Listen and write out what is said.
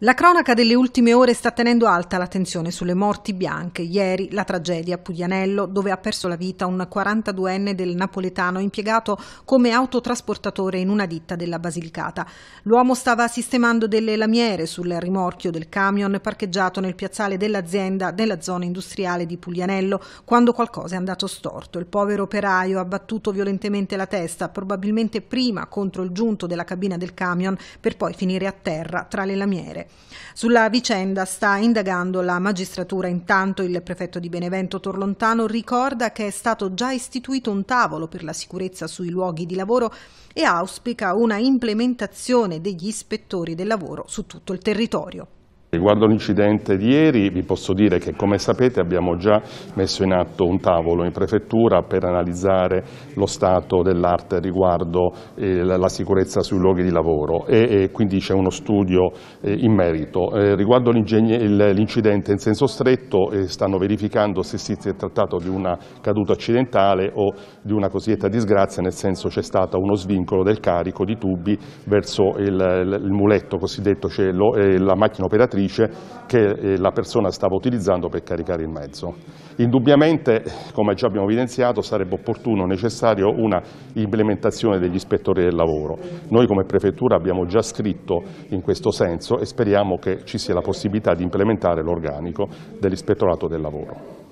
La cronaca delle ultime ore sta tenendo alta l'attenzione sulle morti bianche. Ieri la tragedia a Puglianello, dove ha perso la vita un 42enne del napoletano impiegato come autotrasportatore in una ditta della Basilicata. L'uomo stava sistemando delle lamiere sul rimorchio del camion parcheggiato nel piazzale dell'azienda della zona industriale di Puglianello quando qualcosa è andato storto. Il povero operaio ha battuto violentemente la testa, probabilmente prima contro il giunto della cabina del camion, per poi finire a terra tra le lamiere. Sulla vicenda sta indagando la magistratura. Intanto il prefetto di Benevento Torlontano ricorda che è stato già istituito un tavolo per la sicurezza sui luoghi di lavoro e auspica una implementazione degli ispettori del lavoro su tutto il territorio. Riguardo l'incidente di ieri vi posso dire che come sapete abbiamo già messo in atto un tavolo in prefettura per analizzare lo stato dell'arte riguardo eh, la sicurezza sui luoghi di lavoro e, e quindi c'è uno studio eh, in merito. Eh, riguardo l'incidente in senso stretto eh, stanno verificando se si è trattato di una caduta accidentale o di una cosiddetta disgrazia, nel senso c'è stato uno svincolo del carico di tubi verso il, il, il muletto cosiddetto, cioè lo, eh, la macchina operatrice dice che eh, la persona stava utilizzando per caricare il mezzo. Indubbiamente, come già abbiamo evidenziato, sarebbe opportuno, e necessario una implementazione degli ispettori del lavoro. Noi come Prefettura abbiamo già scritto in questo senso e speriamo che ci sia la possibilità di implementare l'organico dell'ispettorato del lavoro.